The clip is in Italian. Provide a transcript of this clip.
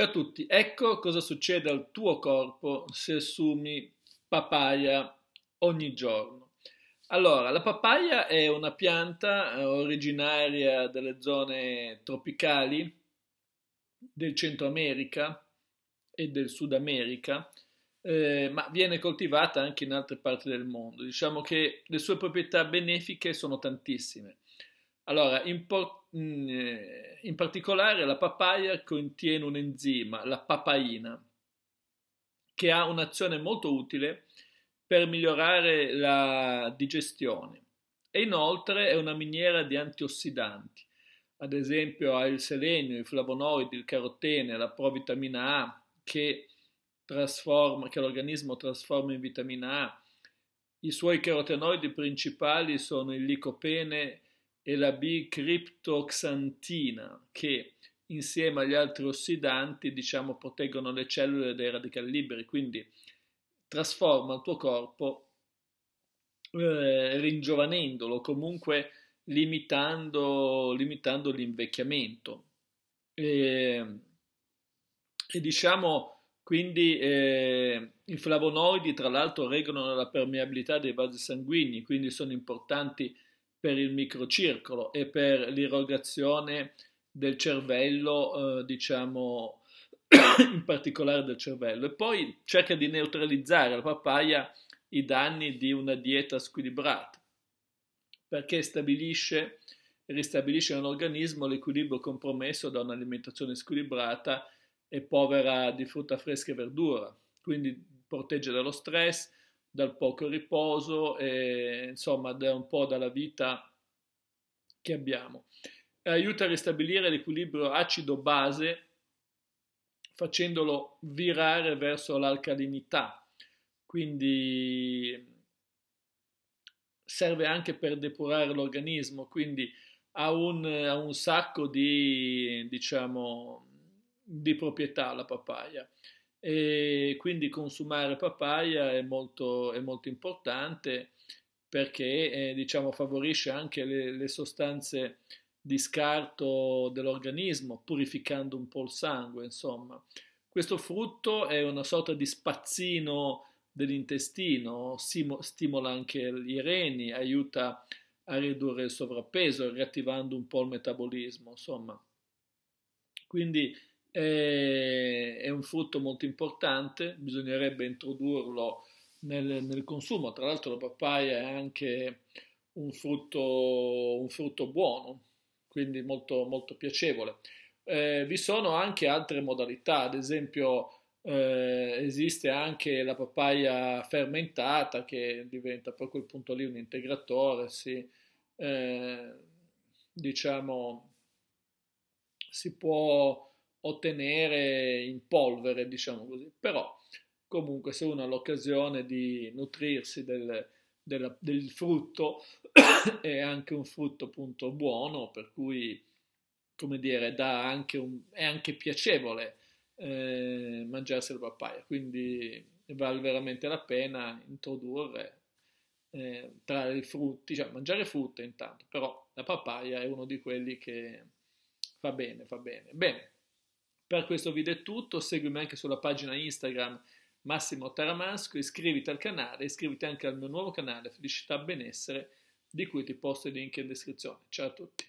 Ciao a tutti, ecco cosa succede al tuo corpo se assumi papaya ogni giorno. Allora, la papaya è una pianta eh, originaria delle zone tropicali del Centro America e del Sud America, eh, ma viene coltivata anche in altre parti del mondo. Diciamo che le sue proprietà benefiche sono tantissime. Allora, in, por- mm, eh, in particolare la papaya contiene un enzima, la papaina, che ha un'azione molto utile per migliorare la digestione e inoltre è una miniera di antiossidanti. Ad esempio ha il selenio, i flavonoidi, il carotene, la provitamina A che, che l'organismo trasforma in vitamina A. I suoi carotenoidi principali sono il licopene e la bicriptoxantina che insieme agli altri ossidanti diciamo proteggono le cellule dai radicali liberi, quindi trasforma il tuo corpo eh, ringiovanendolo, comunque limitando, limitando l'invecchiamento. E, e, diciamo quindi eh, i flavonoidi tra l'altro regolano la permeabilità dei vasi sanguigni, quindi sono importanti per il microcircolo e per l'irrogazione del cervello, eh, diciamo in particolare del cervello, e poi cerca di neutralizzare la papaya i danni di una dieta squilibrata, perché stabilisce, ristabilisce nell'organismo l'equilibrio compromesso da un'alimentazione squilibrata e povera di frutta fresca e verdura, quindi protegge dallo stress, dal poco riposo e insomma da un po' dalla vita che abbiamo. Aiuta a ristabilire l'equilibrio acido-base facendolo virare verso l'alcalinità, quindi serve anche per depurare l'organismo, quindi ha un, ha un sacco di, diciamo, di proprietà la papaya e quindi consumare papaya è molto, è molto importante perché eh, diciamo, favorisce anche le, le, sostanze di scarto dell'organismo, purificando un po' il sangue, insomma. Questo frutto è una sorta di spazzino dell'intestino, stimola anche i reni, aiuta a ridurre il sovrappeso, riattivando un po' il metabolismo, insomma. Quindi è un frutto molto importante, bisognerebbe introdurlo nel, nel consumo, tra l'altro la papaya è anche un frutto, un frutto buono, quindi molto, molto piacevole. Eh, vi sono anche altre modalità, ad esempio eh, esiste anche la papaya fermentata che diventa per quel punto lì un integratore, si, eh, diciamo, si può ottenere in polvere, diciamo così, però comunque se uno ha l'occasione di nutrirsi del, del, del frutto, è anche un frutto appunto buono, per cui come dire, anche un, è anche piacevole eh, mangiarsi la papaya, quindi vale veramente la pena introdurre eh, tra i frutti, cioè mangiare frutta intanto, però la papaya è uno di quelli che fa bene, fa bene. Bene, per questo video è tutto, seguimi anche sulla pagina Instagram Massimo Taramasco, iscriviti al canale, iscriviti anche al mio nuovo canale Felicità Benessere, di cui ti posto i link in descrizione. Ciao a tutti!